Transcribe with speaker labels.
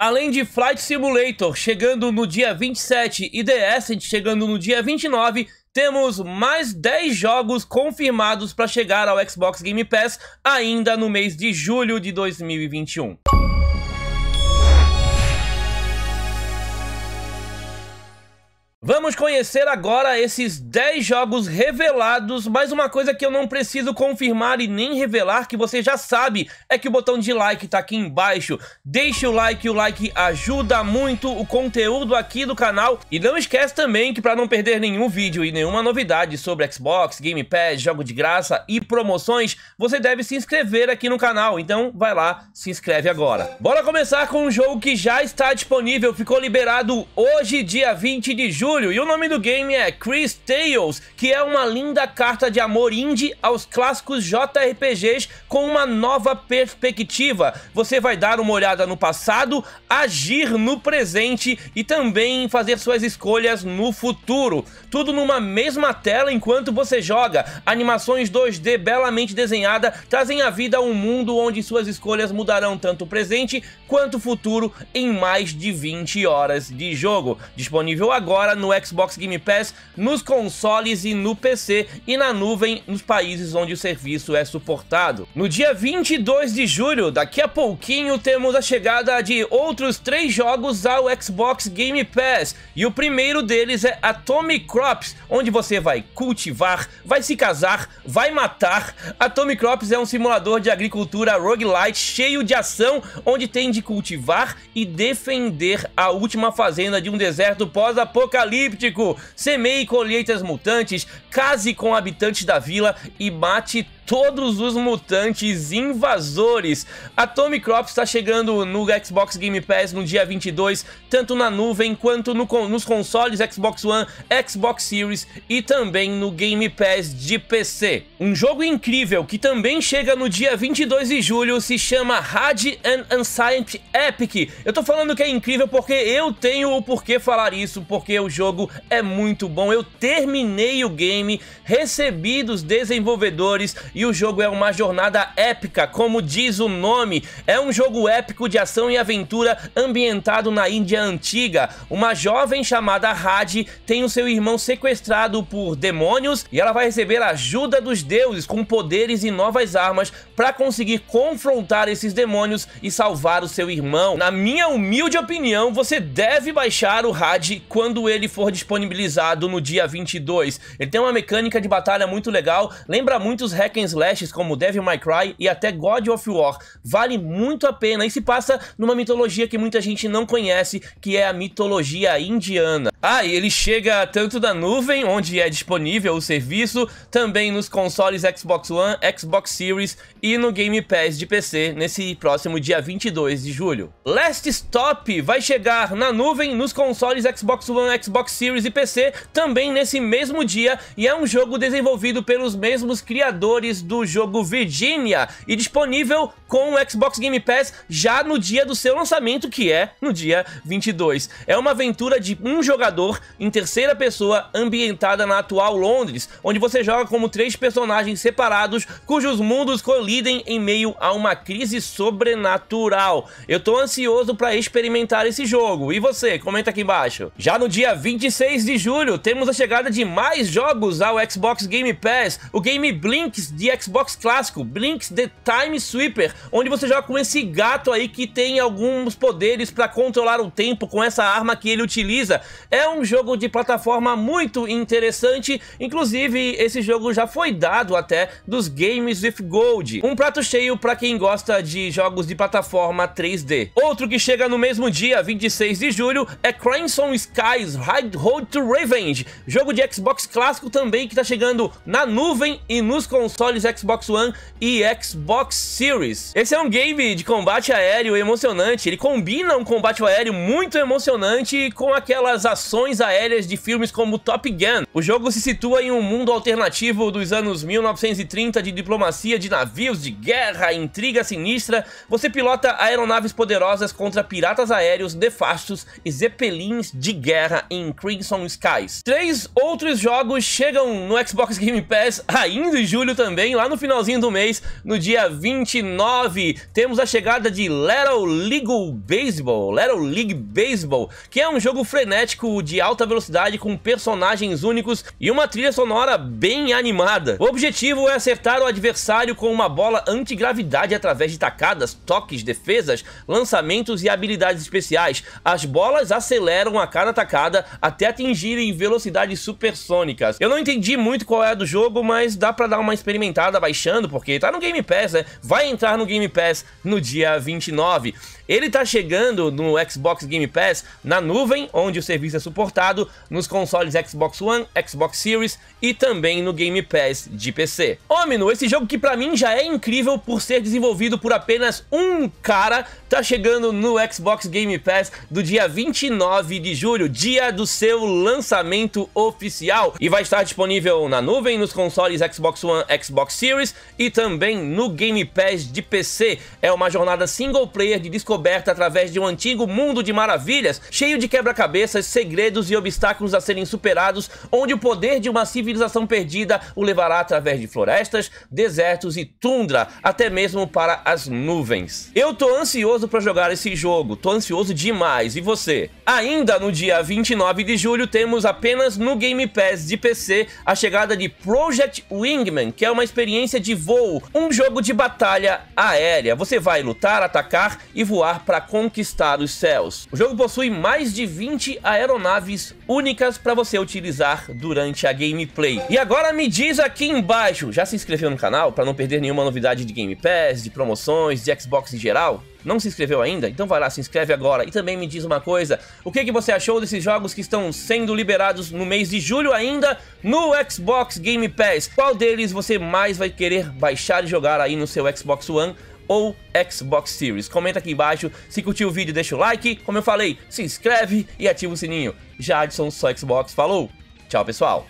Speaker 1: Além de Flight Simulator chegando no dia 27 e The Ascent chegando no dia 29, temos mais 10 jogos confirmados para chegar ao Xbox Game Pass ainda no mês de julho de 2021. Vamos conhecer agora esses 10 jogos revelados, mas uma coisa que eu não preciso confirmar e nem revelar, que você já sabe, é que o botão de like tá aqui embaixo. Deixe o like, o like ajuda muito o conteúdo aqui do canal. E não esquece também que para não perder nenhum vídeo e nenhuma novidade sobre Xbox, Game Pass, jogo de graça e promoções, você deve se inscrever aqui no canal, então vai lá, se inscreve agora. Bora começar com um jogo que já está disponível, ficou liberado hoje, dia 20 de julho julho, e o nome do game é Chris Tales, que é uma linda carta de amor indie aos clássicos JRPGs com uma nova perspectiva. Você vai dar uma olhada no passado, agir no presente e também fazer suas escolhas no futuro. Tudo numa mesma tela enquanto você joga. Animações 2D belamente desenhada trazem à vida um mundo onde suas escolhas mudarão tanto o presente quanto o futuro em mais de 20 horas de jogo. Disponível agora no Xbox Game Pass, nos consoles e no PC e na nuvem nos países onde o serviço é suportado. No dia 22 de julho, daqui a pouquinho, temos a chegada de outros três jogos ao Xbox Game Pass e o primeiro deles é Atomic Crops, onde você vai cultivar, vai se casar, vai matar. Atomic Crops é um simulador de agricultura roguelite cheio de ação, onde tem de cultivar e defender a última fazenda de um deserto pós-apocalipse apocalíptico, semeie colheitas mutantes, case com habitantes da vila e mate todos os mutantes invasores. Atomicrop está chegando no Xbox Game Pass no dia 22, tanto na nuvem quanto no, nos consoles Xbox One, Xbox Series e também no Game Pass de PC. Um jogo incrível que também chega no dia 22 de julho se chama Had and Unsilent Epic. Eu tô falando que é incrível porque eu tenho o porquê falar isso, porque o jogo é muito bom. Eu terminei o game, recebi dos desenvolvedores e o jogo é uma jornada épica, como diz o nome. É um jogo épico de ação e aventura ambientado na Índia Antiga. Uma jovem chamada Hadi tem o seu irmão sequestrado por demônios e ela vai receber a ajuda dos deuses com poderes e novas armas para conseguir confrontar esses demônios e salvar o seu irmão. Na minha humilde opinião, você deve baixar o Hadi quando ele for disponibilizado no dia 22. Ele tem uma mecânica de batalha muito legal, lembra muitos hack and slashers como Devil May Cry e até God of War. Vale muito a pena e se passa numa mitologia que muita gente não conhece, que é a mitologia indiana. Ah, e ele chega tanto da nuvem, onde é disponível o serviço, também nos consoles Xbox One, Xbox Series e no Game Pass de PC nesse próximo dia 22 de julho. Last Stop vai chegar na nuvem, nos consoles Xbox One, Xbox Series e PC também nesse mesmo dia e é um jogo desenvolvido pelos mesmos criadores do jogo Virginia e disponível com o Xbox Game Pass já no dia do seu lançamento, que é no dia 22. É uma aventura de um jogador em terceira pessoa ambientada na atual Londres, onde você joga como três personagens separados cujos mundos colidem em meio a uma crise sobrenatural. Eu tô ansioso para experimentar esse jogo. E você? Comenta aqui embaixo. Já no dia 26 de julho, temos a chegada de mais jogos ao Xbox Game Pass. O game Blinks de Xbox clássico, Blinks The Time Sweeper, onde você joga com esse gato aí que tem alguns poderes para controlar o tempo com essa arma que ele utiliza. É um jogo de plataforma muito interessante, inclusive esse jogo já foi dado até dos Games with Gold. Um prato cheio para quem gosta de jogos de plataforma 3D. Outro que chega no mesmo dia, 26 de julho, é Crimson Skies Ride Road to Revenge, jogo de Xbox clássico também que está chegando na nuvem e nos consoles consoles Xbox One e Xbox Series. Esse é um game de combate aéreo emocionante. Ele combina um combate aéreo muito emocionante com aquelas ações aéreas de filmes como Top Gun. O jogo se situa em um mundo alternativo dos anos 1930 de diplomacia de navios, de guerra, intriga sinistra. Você pilota aeronaves poderosas contra piratas aéreos, nefastos e zeppelins de guerra em Crimson Skies. Três outros jogos chegam no Xbox Game Pass ainda em julho também também, lá no finalzinho do mês, no dia 29, temos a chegada de Little League Baseball, Little League Baseball, que é um jogo frenético de alta velocidade com personagens únicos e uma trilha sonora bem animada. O objetivo é acertar o adversário com uma bola antigravidade através de tacadas, toques, defesas, lançamentos e habilidades especiais. As bolas aceleram a cada tacada até atingirem velocidades supersônicas. Eu não entendi muito qual é a do jogo, mas dá pra dar uma experimentada aumentada, baixando, porque tá no Game Pass, né? Vai entrar no Game Pass no dia 29. Ele tá chegando no Xbox Game Pass na nuvem, onde o serviço é suportado, nos consoles Xbox One, Xbox Series e também no Game Pass de PC. Omino, esse jogo que para mim já é incrível por ser desenvolvido por apenas um cara, tá chegando no Xbox Game Pass do dia 29 de julho, dia do seu lançamento oficial, e vai estar disponível na nuvem, nos consoles Xbox One, Xbox Xbox Series e também no Game Pass de PC. É uma jornada single player de descoberta através de um antigo mundo de maravilhas, cheio de quebra-cabeças, segredos e obstáculos a serem superados, onde o poder de uma civilização perdida o levará através de florestas, desertos e tundra, até mesmo para as nuvens. Eu tô ansioso para jogar esse jogo, tô ansioso demais. E você? Ainda no dia 29 de julho temos apenas no Game Pass de PC a chegada de Project Wingman, que é uma experiência de voo, um jogo de batalha aérea. Você vai lutar, atacar e voar para conquistar os céus. O jogo possui mais de 20 aeronaves únicas para você utilizar durante a gameplay. E agora me diz aqui embaixo, já se inscreveu no canal para não perder nenhuma novidade de Game Pass, de promoções, de Xbox em geral? Não se inscreveu ainda? Então vai lá, se inscreve agora. E também me diz uma coisa, o que, que você achou desses jogos que estão sendo liberados no mês de julho ainda no Xbox Game Pass? Qual deles você mais vai querer baixar e jogar aí no seu Xbox One? ou Xbox Series. Comenta aqui embaixo, se curtiu o vídeo deixa o like, como eu falei, se inscreve e ativa o sininho. Jadson, só Xbox, falou, tchau pessoal!